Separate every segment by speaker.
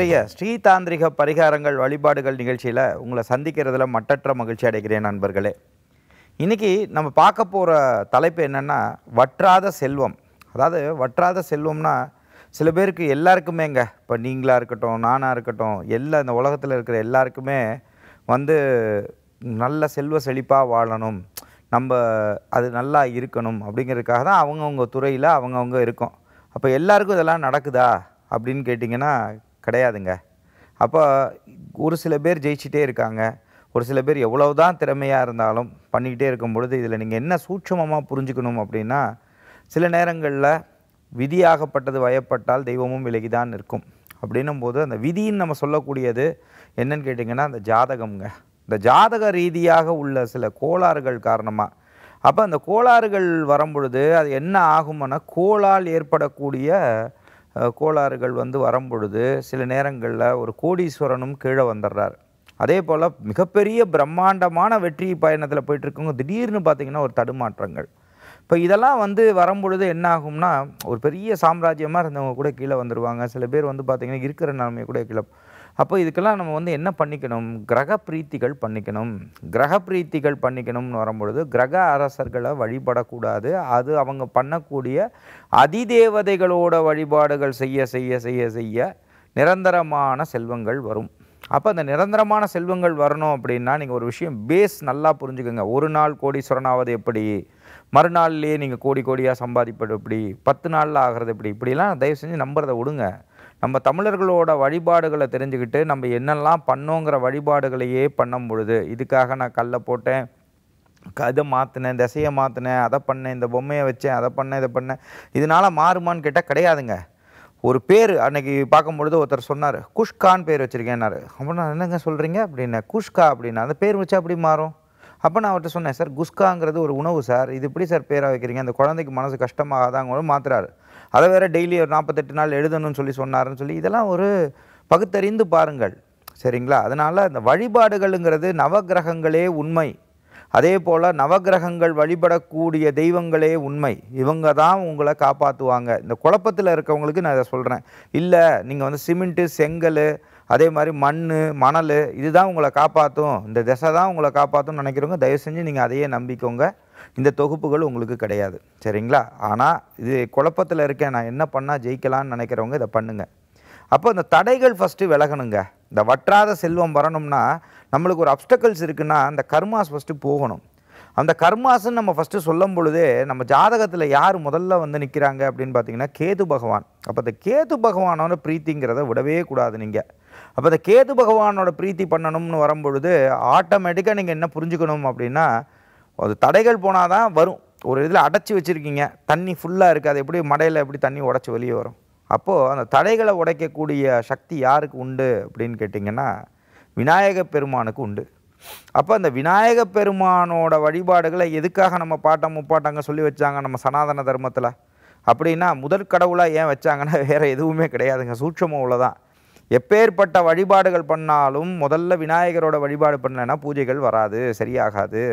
Speaker 1: இன்றைய தாந்திரிக பரிகாரங்கள் வழிபாடுகள் நிகழ்ச்சியில் உங்களை சந்திக்கிறதுல மட்டற்ற மகிழ்ச்சி அடைகிறேன் நண்பர்களே இன்றைக்கி நம்ம பார்க்க போகிற தலைப்பு என்னென்னா வற்றாத செல்வம் அதாவது வற்றாத செல்வம்னா சில பேருக்கு எல்லாருக்குமேங்க இப்போ நீங்களாக இருக்கட்டும் நானாக இருக்கட்டும் எல்லா இந்த உலகத்தில் இருக்கிற எல்லாருக்குமே வந்து நல்ல செல்வ செழிப்பாக வாழணும் நம்ம அது நல்லா இருக்கணும் அப்படிங்கிறதுக்காக தான் அவங்கவுங்க துறையில் அவங்கவுங்க இருக்கும் அப்போ எல்லாருக்கும் இதெல்லாம் நடக்குதா அப்படின்னு கேட்டிங்கன்னா கிடையாதுங்க அப்போ ஒரு சில பேர் ஜெயிச்சிட்டே இருக்காங்க ஒரு சில பேர் எவ்வளோ தான் திறமையாக இருந்தாலும் பண்ணிக்கிட்டே இருக்கும் பொழுது இதில் நீங்கள் என்ன சூட்சமமாக புரிஞ்சுக்கணும் அப்படின்னா சில நேரங்களில் விதியாகப்பட்டது வயப்பட்டால் தெய்வமும் விலகிதான் இருக்கும் அப்படின்னும் போது அந்த விதின்னு நம்ம சொல்லக்கூடியது என்னன்னு கேட்டிங்கன்னா அந்த ஜாதகம்ங்க இந்த ஜாதக ரீதியாக உள்ள சில கோளாறுகள் காரணமாக அப்போ அந்த கோளாறுகள் வரும்பொழுது அது என்ன ஆகும்னா கோளால் ஏற்படக்கூடிய கோளாறுகள் வந்து வரும்பொழுது சில நேரங்களில் ஒரு கோடீஸ்வரனும் கீழே வந்துடுறார் அதே போல் மிகப்பெரிய பிரம்மாண்டமான வெற்றி பயணத்தில் போயிட்டுருக்கவங்க திடீர்னு பார்த்திங்கன்னா ஒரு தடுமாற்றங்கள் இப்போ இதெல்லாம் வந்து வரும்பொழுது என்ன ஆகும்னா ஒரு பெரிய சாம்ராஜ்யமாக இருந்தவங்க கூட கீழே வந்துடுவாங்க சில பேர் வந்து பார்த்திங்கன்னா இருக்கிற நிலைமை கூட கீழே அப்போ இதுக்கெல்லாம் நம்ம வந்து என்ன பண்ணிக்கணும் கிரக பிரீத்திகள் பண்ணிக்கணும் கிரக பிரீத்திகள் பண்ணிக்கணும்னு வரும்பொழுது கிரக அரசர்களை வழிபடக்கூடாது அது அவங்க பண்ணக்கூடிய அதிதேவதைகளோட வழிபாடுகள் செய்ய செய்ய செய்ய செய்ய நிரந்தரமான செல்வங்கள் வரும் அப்போ அந்த நிரந்தரமான செல்வங்கள் வரணும் அப்படின்னா நீங்கள் ஒரு விஷயம் பேஸ் நல்லா புரிஞ்சுக்கோங்க ஒரு நாள் கோடீஸ்வரன் ஆவது எப்படி மறுநாள்லேயே நீங்கள் கோடி கோடியாக சம்பாதிப்பது எப்படி பத்து நாளில் ஆகிறது எப்படி இப்படிலாம் தயவு செஞ்சு நம்புறதை விடுங்க நம்ம தமிழர்களோட வழிபாடுகளை தெரிஞ்சுக்கிட்டு நம்ம என்னெல்லாம் பண்ணோங்கிற வழிபாடுகளையே பண்ணும் பொழுது இதுக்காக நான் கல்லை போட்டேன் அதை மாற்றினேன் திசையை மாற்றினேன் அதை பண்ணேன் இந்த பொம்மையை வச்சேன் அதை பண்ணேன் இதை பண்ணேன் இதனால் மாறுமான்னு கேட்டால் கிடையாதுங்க ஒரு பேர் அன்னைக்கு பார்க்கும்பொழுது ஒருத்தர் சொன்னார் குஷ்கான்னு பேர் வச்சுருக்கேன்னாரு அப்போ நான் என்னங்க சொல்கிறீங்க அப்படின்னா குஷ்கா அப்படின்னா அந்த பேர் வச்சா அப்படி மாறும் அப்போ நான் அவர்கிட்ட சொன்னேன் சார் குஷ்காங்கிறது ஒரு உணவு சார் இது எப்படி சார் பேராக வைக்கிறீங்க அந்த குழந்தைக்கு மனசு கஷ்டமாகாதாங்க மாத்துறாரு அதை வேறு டெய்லி ஒரு நாற்பத்தெட்டு நாள் எழுதணும்னு சொல்லி சொன்னார்ன்னு சொல்லி இதெல்லாம் ஒரு பகுத்தறிந்து பாருங்கள் சரிங்களா அதனால் இந்த வழிபாடுகள்ங்கிறது நவகிரகங்களே உண்மை அதே போல் நவகிரகங்கள் வழிபடக்கூடிய தெய்வங்களே உண்மை இவங்க தான் உங்களை காப்பாற்றுவாங்க இந்த குழப்பத்தில் இருக்கவங்களுக்கு நான் இதை சொல்கிறேன் இல்லை நீங்கள் வந்து சிமெண்ட்டு செங்கல் அதே மாதிரி மண் மணல் இதுதான் உங்களை காப்பாற்றும் இந்த திசை தான் உங்களை காப்பாற்றும்னு நினைக்கிறவங்க தயவு செஞ்சு நீங்கள் அதையே நம்பிக்கோங்க இந்த தொகுப்புகள் உங்களுக்கு கிடையாது சரிங்களா ஆனால் இது குழப்பத்தில் இருக்கேன் நான் என்ன பண்ணால் ஜெயிக்கலான்னு நினைக்கிறவங்க இதை பண்ணுங்கள் அப்போ இந்த தடைகள் ஃபஸ்ட்டு விலகணுங்க இந்த வற்றாத செல்வம் வரணும்னா நம்மளுக்கு ஒரு அப்டக்கல்ஸ் இருக்குன்னா அந்த கர்மாஸ் ஃபஸ்ட்டு போகணும் அந்த கர்மாஸ்ன்னு நம்ம ஃபஸ்ட்டு சொல்லும் பொழுதே நம்ம ஜாதகத்தில் யார் முதல்ல வந்து நிற்கிறாங்க அப்படின்னு பார்த்தீங்கன்னா கேது பகவான் அப்போ அந்த கேது பகவானோட பிரீத்திங்கிறத விடவே கூடாது நீங்கள் அப்போ அந்த கேது பகவானோட பிரீத்தி பண்ணணும்னு வரும்பொழுது ஆட்டோமேட்டிக்காக நீங்கள் என்ன புரிஞ்சுக்கணும் அப்படின்னா அது தடைகள் போனால் தான் வரும் ஒரு இதில் அடைச்சி வச்சுருக்கீங்க தண்ணி ஃபுல்லாக இருக்குது அது எப்படி மடையில் எப்படி தண்ணி உடச்சி வெளியே வரும் அப்போது அந்த தடைகளை உடைக்கக்கூடிய சக்தி யாருக்கு உண்டு அப்படின்னு கேட்டிங்கன்னா விநாயக பெருமானுக்கு உண்டு அப்போ அந்த விநாயக பெருமானோட வழிபாடுகளை எதுக்காக நம்ம பாட்டம் முப்பாட்டங்க சொல்லி வச்சாங்க நம்ம சனாதன தர்மத்தில் அப்படின்னா முதற் கடவுளாக ஏன் வச்சாங்கன்னா வேறு எதுவுமே கிடையாதுங்க சூட்சமும் அவ்வளோதான் எப்பேற்பட்ட வழிபாடுகள் பண்ணாலும் முதல்ல விநாயகரோட வழிபாடு பண்ணலைன்னா பூஜைகள் வராது சரியாகாது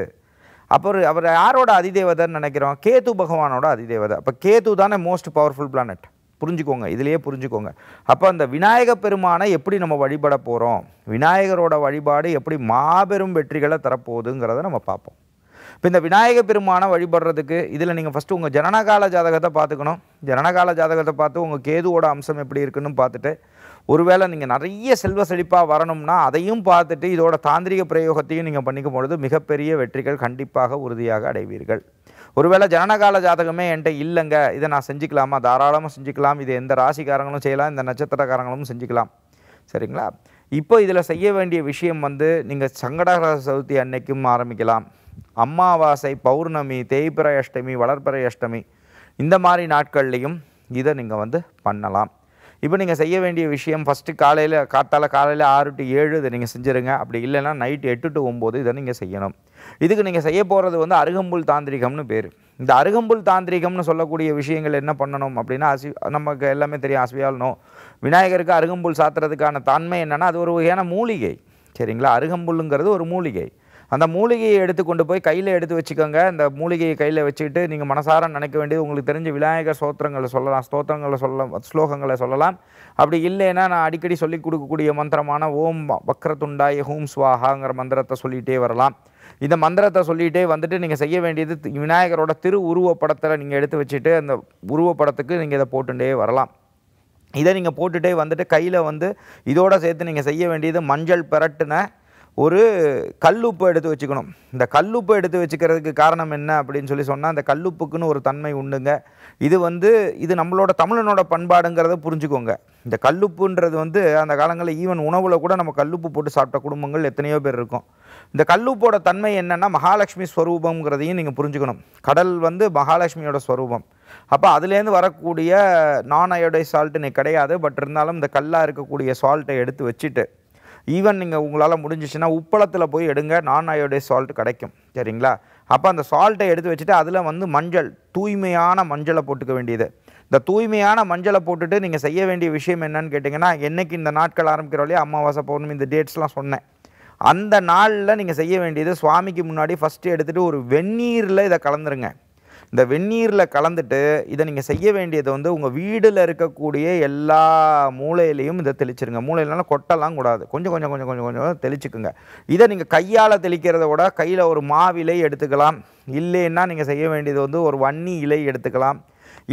Speaker 1: அப்புறம் அவர் யாரோட அதிதேவதைன்னு நினைக்கிறோம் கேது பகவானோட அதிதேவதை அப்போ கேது தானே மோஸ்ட் பவர்ஃபுல் பிளானட் புரிஞ்சுக்கோங்க இதிலேயே புரிஞ்சுக்கோங்க அப்போ அந்த விநாயக பெருமானை எப்படி நம்ம வழிபட போகிறோம் விநாயகரோட வழிபாடு எப்படி மாபெரும் வெற்றிகளை தரப்போகுதுங்கிறத நம்ம பார்ப்போம் இப்போ இந்த விநாயக பெருமானை வழிபடுறதுக்கு இதில் நீங்கள் ஃபஸ்ட்டு உங்கள் ஜனனகால ஜாதகத்தை பார்த்துக்கணும் ஜனனகால ஜாதகத்தை பார்த்து உங்கள் கேதுவோட அம்சம் எப்படி இருக்குன்னு பார்த்துட்டு ஒருவேளை நீங்கள் நிறைய செல்வ செழிப்பாக வரணும்னா அதையும் பார்த்துட்டு இதோட தாந்திரிக பிரயோகத்தையும் நீங்கள் பண்ணிக்கும் பொழுது மிகப்பெரிய வெற்றிகள் கண்டிப்பாக உறுதியாக அடைவீர்கள் ஒருவேளை ஜனனகால ஜாதகமே என்கிட்ட இல்லைங்க இதை நான் செஞ்சுக்கலாமா தாராளமாக செஞ்சுக்கலாம் இது எந்த ராசிக்காரங்களும் செய்யலாம் இந்த நட்சத்திரக்காரங்களும் செஞ்சுக்கலாம் சரிங்களா இப்போ இதில் செய்ய வேண்டிய விஷயம் வந்து நீங்கள் சங்கடகர சதுர்த்தி அன்னைக்கும் ஆரம்பிக்கலாம் அம்மாவாசை பௌர்ணமி தேய்பிரை அஷ்டமி வளர்பிரை அஷ்டமி இந்த மாதிரி நாட்கள்லேயும் இதை நீங்கள் வந்து பண்ணலாம் இப்போ நீங்கள் செய்ய வேண்டிய விஷயம் ஃபஸ்ட்டு காலையில் காத்தால் காலையில் ஆறு டு ஏழு இதை நீங்கள் செஞ்சுருங்க அப்படி இல்லைன்னா நைட்டு எட்டு டு ஒம்பது இதை நீங்கள் செய்யணும் இதுக்கு நீங்கள் செய்ய போகிறது வந்து அருகம்புல் தாந்திரிகம்னு பேர் இந்த அருகம்புல் தாந்திரிகம்னு சொல்லக்கூடிய விஷயங்கள் என்ன பண்ணணும் அப்படின்னா அசி நமக்கு எல்லாமே தெரியும் அசுவியால்னோ விநாயகருக்கு அருகம்புல் சாத்துறதுக்கான தன்மை என்னென்னா அது ஒரு வகையான மூலிகை சரிங்களா அருகம்புல்லுங்கிறது ஒரு மூலிகை அந்த மூலிகையை எடுத்து கொண்டு போய் கையில் எடுத்து வச்சுக்கோங்க அந்த மூலிகையை கையில் வச்சுக்கிட்டு நீங்கள் மனசார நினைக்க வேண்டியது உங்களுக்கு தெரிஞ்ச விநாயகர் ஸ்தோத்திரங்களை சொல்லலாம் ஸ்தோத்திரங்களை சொல்லலாம் ஸ்லோகங்களை சொல்லலாம் அப்படி இல்லைன்னா நான் அடிக்கடி சொல்லி கொடுக்கக்கூடிய மந்திரமான ஓம் வக்ரத்துண்டாய ஹூம் ஸ்வாஹாங்கிற மந்திரத்தை சொல்லிகிட்டே வரலாம் இந்த மந்திரத்தை சொல்லிகிட்டே வந்துட்டு நீங்கள் செய்ய வேண்டியது விநாயகரோட திரு உருவப்படத்தில் நீங்கள் எடுத்து வச்சுட்டு அந்த உருவப்படத்துக்கு நீங்கள் இதை போட்டுகிட்டே வரலாம் இதை நீங்கள் போட்டுகிட்டே வந்துட்டு கையில் வந்து இதோடு சேர்த்து நீங்கள் செய்ய வேண்டியது மஞ்சள் பிரட்டுன ஒரு கல்லுப்பு எடுத்து வச்சுக்கணும் இந்த கல்லுப்பு எடுத்து வச்சுக்கிறதுக்கு காரணம் என்ன அப்படின்னு சொல்லி சொன்னால் அந்த கல்லுப்புக்குன்னு ஒரு தன்மை உண்டுங்க இது வந்து இது நம்மளோட தமிழனோட பண்பாடுங்கிறத புரிஞ்சுக்கோங்க இந்த கல்லுப்புன்றது வந்து அந்த காலங்களில் ஈவன் உணவில் கூட நம்ம கல்லுப்பு போட்டு சாப்பிட்ட குடும்பங்கள் எத்தனையோ பேர் இருக்கும் இந்த கல்லுப்போட தன்மை என்னென்னா மகாலட்சுமி ஸ்வரூபங்கிறதையும் நீங்கள் புரிஞ்சுக்கணும் கடல் வந்து மகாலட்சுமியோட ஸ்வரூபம் அப்போ அதுலேருந்து வரக்கூடிய நான் அயோடைஸ் சால்ட்டு நீ கிடையாது பட் இருந்தாலும் இந்த கல்லாக இருக்கக்கூடிய சால்ட்டை எடுத்து வச்சுட்டு ஈவன் நீங்கள் உங்களால் முடிஞ்சிச்சுன்னா உப்பளத்தில் போய் எடுங்க நான் அயோடே சால்ட் கிடைக்கும் சரிங்களா அப்போ அந்த சால்ட்டை எடுத்து வச்சுட்டு அதில் வந்து மஞ்சள் தூய்மையான மஞ்சளை போட்டுக்க வேண்டியது இந்த தூய்மையான மஞ்சளை போட்டுட்டு நீங்கள் செய்ய வேண்டிய விஷயம் என்னன்னு கேட்டிங்கன்னா என்றைக்கு இந்த நாட்கள் ஆரம்பிக்கிறோம் இல்லையா அமாவாசை பௌர்ணமி இந்த டேட்ஸ்லாம் சொன்னேன் அந்த நாளில் நீங்கள் செய்ய வேண்டியது சுவாமிக்கு முன்னாடி ஃபஸ்ட்டு எடுத்துகிட்டு ஒரு வெந்நீரில் இதை கலந்துருங்க இந்த வெந்நீரில் கலந்துட்டு இதை நீங்கள் செய்ய வேண்டியது வந்து உங்கள் வீடில் இருக்கக்கூடிய எல்லா மூளையிலையும் இதை தெளிச்சிருங்க மூளையிலனால கொட்டெல்லாம் கூடாது கொஞ்சம் கொஞ்சம் கொஞ்சம் கொஞ்சம் கொஞ்சம் தெளிச்சுக்குங்க இதை நீங்கள் கையால் தெளிக்கிறத விட கையில் ஒரு மாவிலை எடுத்துக்கலாம் இல்லைன்னா நீங்கள் செய்ய வேண்டியது வந்து ஒரு வன்னி இலை எடுத்துக்கலாம்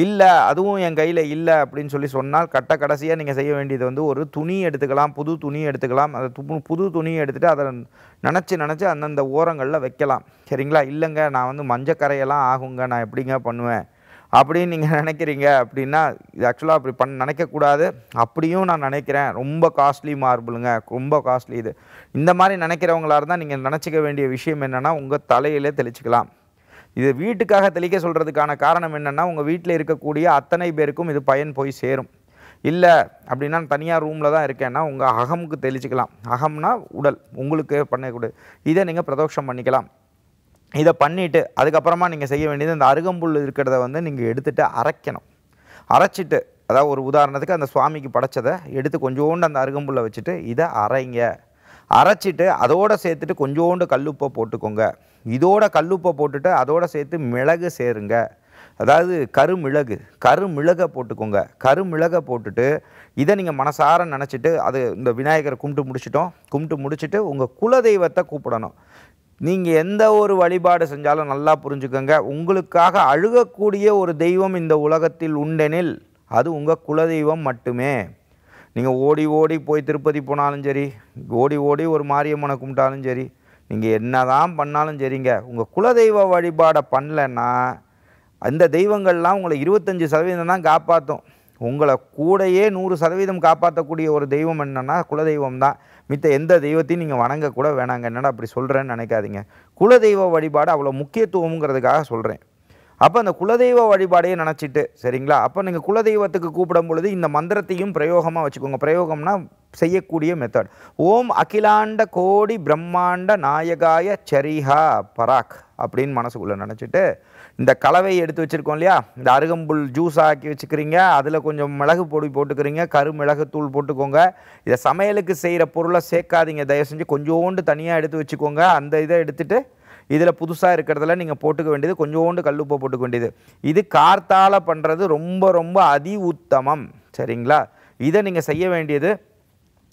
Speaker 1: இல்லை அதுவும் என் கையில் இல்லை அப்படின்னு சொல்லி சொன்னால் கட்ட கடைசியாக நீங்கள் செய்ய வேண்டியது வந்து ஒரு துணி எடுத்துக்கலாம் புது துணி எடுத்துக்கலாம் அதை புது துணியை எடுத்துகிட்டு அதை நினச்சி நினச்சி அந்தந்த ஓரங்களில் வைக்கலாம் சரிங்களா இல்லைங்க நான் வந்து மஞ்சக்கரையெல்லாம் ஆகுங்க நான் எப்படிங்க பண்ணுவேன் அப்படின்னு நீங்கள் நினைக்கிறீங்க அப்படின்னா இது ஆக்சுவலாக அப்படி பண் நினைக்கக்கூடாது அப்படியும் நான் நினைக்கிறேன் ரொம்ப காஸ்ட்லி மார்பிளுங்க ரொம்ப காஸ்ட்லி இது இந்த மாதிரி நினைக்கிறவங்களா இருந்தால் நீங்கள் நினச்சிக்க வேண்டிய விஷயம் என்னென்னா உங்கள் தலையிலே தெளிச்சிக்கலாம் இது வீட்டுக்காக தெளிக்க சொல்கிறதுக்கான காரணம் என்னென்னா உங்கள் வீட்டில் இருக்கக்கூடிய அத்தனை பேருக்கும் இது பயன் போய் சேரும் இல்லை அப்படின்னா தனியாக ரூமில் தான் இருக்கேன்னா உங்கள் அகமுக்கு தெளிச்சிக்கலாம் அகம்னா உடல் உங்களுக்கு பண்ணக்கூடிய இதை நீங்கள் பிரதோஷம் பண்ணிக்கலாம் இதை பண்ணிவிட்டு அதுக்கப்புறமா நீங்கள் செய்ய வேண்டியது இந்த அருகம்புல் இருக்கிறத வந்து நீங்கள் எடுத்துகிட்டு அரைக்கணும் அரைச்சிட்டு அதாவது ஒரு உதாரணத்துக்கு அந்த சுவாமிக்கு படைச்சதை எடுத்து கொஞ்சோண்டு அந்த அருகம்புல்லை வச்சுட்டு இதை அரைங்க அரைச்சிட்டு அதோடு சேர்த்துட்டு கொஞ்சோண்டு கல்லுப்பை போட்டுக்கோங்க இதோட கல்லுப்பை போட்டுட்டு அதோடு சேர்த்து மிளகு சேருங்க அதாவது கருமிளகு கருமிளகை போட்டுக்கோங்க கருமிளகை போட்டுட்டு இதை நீங்கள் மனசார நினச்சிட்டு அது இந்த விநாயகரை கும்பிட்டு முடிச்சிட்டோம் கும்பிட்டு முடிச்சுட்டு உங்கள் குலதெய்வத்தை கூப்பிடணும் நீங்கள் எந்த ஒரு வழிபாடு செஞ்சாலும் நல்லா புரிஞ்சுக்கோங்க உங்களுக்காக அழுகக்கூடிய ஒரு தெய்வம் இந்த உலகத்தில் உண்டெனில் அது உங்கள் குலதெய்வம் மட்டுமே நீங்கள் ஓடி ஓடி போய் திருப்பதி போனாலும் சரி ஓடி ஓடி ஒரு மாரியம்மனை கும்பிட்டாலும் சரி நீங்கள் என்ன தான் பண்ணாலும் சரிங்க உங்கள் குலதெய்வ வழிபாடை பண்ணலன்னா அந்த தெய்வங்கள்லாம் உங்களை இருபத்தஞ்சி சதவீதம் தான் காப்பாற்றும் உங்களை கூடையே நூறு சதவீதம் காப்பாற்றக்கூடிய ஒரு தெய்வம் என்னென்னா குலதெய்வம் தான் மித்த எந்த தெய்வத்தையும் நீங்கள் வணங்கக்கூட வேணாங்க என்னடா அப்படி சொல்கிறேன்னு நினைக்காதீங்க குலதெய்வ வழிபாடு அவ்வளோ முக்கியத்துவங்கிறதுக்காக சொல்கிறேன் அப்போ அந்த குலதெய்வ வழிபாடையே நினச்சிட்டு சரிங்களா அப்போ நீங்கள் குலதெய்வத்துக்கு கூப்பிடும் பொழுது இந்த மந்திரத்தையும் பிரயோகமாக வச்சுக்கோங்க பிரயோகம்னா செய்யக்கூடிய மெத்தட் ஓம் அகிலாண்ட கோடி பிரம்மாண்ட நாயகாய சரிஹா பராக் அப்படின்னு மனசுக்குள்ளே நினச்சிட்டு இந்த கலவையை எடுத்து வச்சுருக்கோம் இல்லையா இந்த அருகம்புல் ஜூஸ் ஆக்கி வச்சுக்கிறீங்க அதில் கொஞ்சம் மிளகு பொடி போட்டுக்கிறீங்க கருமிளகு தூள் போட்டுக்கோங்க இதை சமையலுக்கு செய்கிற பொருளை சேர்க்காதீங்க தயவு செஞ்சு கொஞ்சோண்டு தனியாக எடுத்து வச்சுக்கோங்க அந்த இதை எடுத்துகிட்டு இதில் புதுசாக இருக்கிறதெல்லாம் நீங்கள் போட்டுக்க வேண்டியது கொஞ்சோண்டு கல்லுப்பை போட்டுக்க வேண்டியது இது கார்த்தால பண்ணுறது ரொம்ப ரொம்ப அதி உத்தமம் சரிங்களா இதை நீங்கள் செய்ய வேண்டியது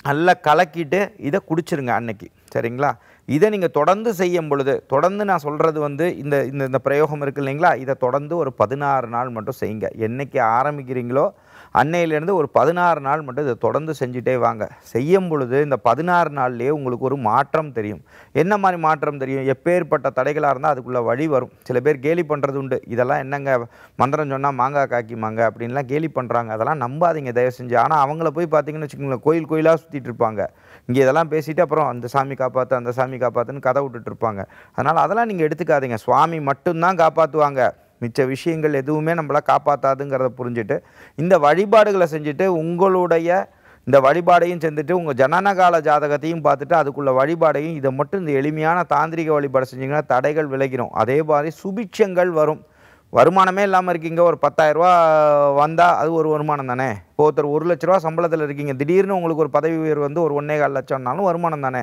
Speaker 1: நல்லா கலக்கிட்டு இதை குடிச்சிருங்க அன்னைக்கு சரிங்களா இதை நீங்கள் தொடர்ந்து செய்யும் பொழுது தொடர்ந்து நான் சொல்கிறது வந்து இந்த இந்த இந்த பிரயோகம் இருக்குது இல்லைங்களா இதை தொடர்ந்து ஒரு பதினாறு நாள் மட்டும் செய்யுங்க என்றைக்கு ஆரம்பிக்கிறீங்களோ அன்னையிலேருந்து ஒரு பதினாறு நாள் மட்டும் இதை தொடர்ந்து செஞ்சுட்டே வாங்க செய்யும் பொழுது இந்த பதினாறு நாள்லேயே உங்களுக்கு ஒரு மாற்றம் தெரியும் என்ன மாதிரி மாற்றம் தெரியும் எப்பேற்பட்ட தடைகளாக இருந்தால் அதுக்குள்ளே வழி வரும் சில பேர் கேலி பண்ணுறது உண்டு இதெல்லாம் என்னங்க மந்திரம் சொன்னால் மாங்காய் காக்கிமாங்க அப்படின்லாம் கேலி பண்ணுறாங்க அதெல்லாம் நம்பாதீங்க தயவு செஞ்சு ஆனால் அவங்கள போய் பார்த்தீங்கன்னு வச்சுக்கோங்களேன் கோயில் கோயிலாக சுற்றிட்டு இருப்பாங்க இங்கே இதெல்லாம் பேசிவிட்டு அப்புறம் அந்த சாமி காப்பாற்று அந்த சாமி காப்பாற்றுன்னு கதை விட்டுட்டு இருப்பாங்க அதனால் அதெல்லாம் நீங்கள் எடுத்துக்காதீங்க சுவாமி மட்டும்தான் காப்பாற்றுவாங்க மிச்ச விஷயங்கள் எதுவுமே நம்மளை காப்பாற்றாதுங்கிறத புரிஞ்சுட்டு இந்த வழிபாடுகளை செஞ்சுட்டு உங்களுடைய இந்த வழிபாடையும் செஞ்சுட்டு உங்கள் ஜனனகால ஜாதகத்தையும் பார்த்துட்டு அதுக்குள்ள வழிபாடையும் இதை மட்டும் இந்த எளிமையான தாந்திரிக வழிபாடு செஞ்சிங்கன்னா தடைகள் விளைகிறோம் அதே மாதிரி சுபிட்சங்கள் வரும் வருமானமே இல்லாமல் இருக்கீங்க ஒரு பத்தாயிரரூவா வந்தால் அது ஒரு வருமானம் தானே இப்போ ஒருத்தர் ஒரு லட்ச ரூபா சம்பளத்தில் இருக்கீங்க திடீர்னு உங்களுக்கு ஒரு பதவி உயர்வு வந்து ஒரு ஒன்றே கால் லட்சம்னாலும் வருமானம் தானே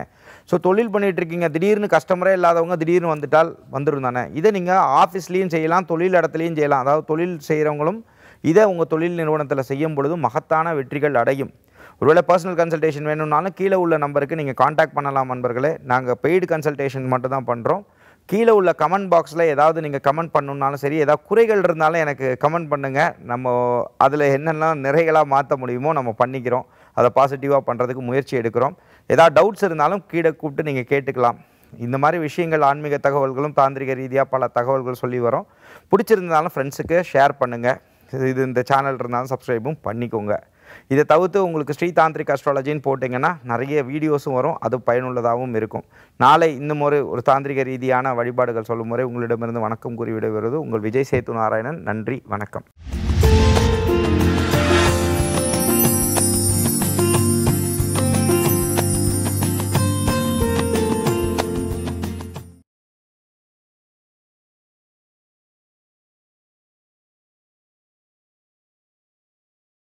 Speaker 1: ஸோ தொழில் பண்ணிகிட்டு இருக்கீங்க திடீர்னு கஸ்டமரே இல்லாதவங்க திடீர்னு வந்துட்டால் வந்துடும் தானே இதை நீங்கள் ஆஃபீஸ்லேயும் செய்யலாம் தொழில் இடத்துலையும் செய்யலாம் அதாவது தொழில் செய்கிறவங்களும் இதை உங்கள் தொழில் நிறுவனத்தில் செய்யும் பொழுது மகத்தான வெற்றிகள் அடையும் ஒருவேளை பர்சனல் கன்சல்டேஷன் வேணும்னாலும் கீழே உள்ள நம்பருக்கு நீங்கள் காண்டாக்ட் பண்ணலாம் நண்பர்களே நாங்கள் பெய்டு கன்சல்டேஷன் மட்டும் தான் பண்ணுறோம் கீழே உள்ள கமெண்ட் பாக்ஸில் ஏதாவது நீங்கள் கமெண்ட் பண்ணணுனாலும் சரி ஏதாவது குறைகள் இருந்தாலும் எனக்கு கமெண்ட் பண்ணுங்கள் நம்ம அதில் என்னென்ன நிறைகளாக மாற்ற முடியுமோ நம்ம பண்ணிக்கிறோம் அதை பாசிட்டிவாக பண்ணுறதுக்கு முயற்சி எடுக்கிறோம் ஏதாவது டவுட்ஸ் இருந்தாலும் கீழே கூப்பிட்டு நீங்கள் கேட்டுக்கலாம் இந்த மாதிரி விஷயங்கள் ஆன்மீக தகவல்களும் தாந்திரிக ரீதியாக பல தகவல்கள் சொல்லி வரும் பிடிச்சிருந்தாலும் ஃப்ரெண்ட்ஸுக்கு ஷேர் பண்ணுங்கள் இது இந்த சேனல் இருந்தாலும் சப்ஸ்கிரைபும் பண்ணிக்கோங்க இதை தவிர்த்து உங்களுக்கு ஸ்ரீதாந்திரிக் அஸ்ட்ராலஜின்னு போட்டிங்கன்னா நிறைய வீடியோஸும் வரும் அது பயனுள்ளதாகவும் இருக்கும் நாளை இன்னும் ஒரு ஒரு தாந்திரிக ரீதியான வழிபாடுகள் சொல்லும் முறை உங்களிடமிருந்து வணக்கம் கூறி விடைபெறுவது உங்கள் விஜய் சேத்து நாராயணன் நன்றி வணக்கம்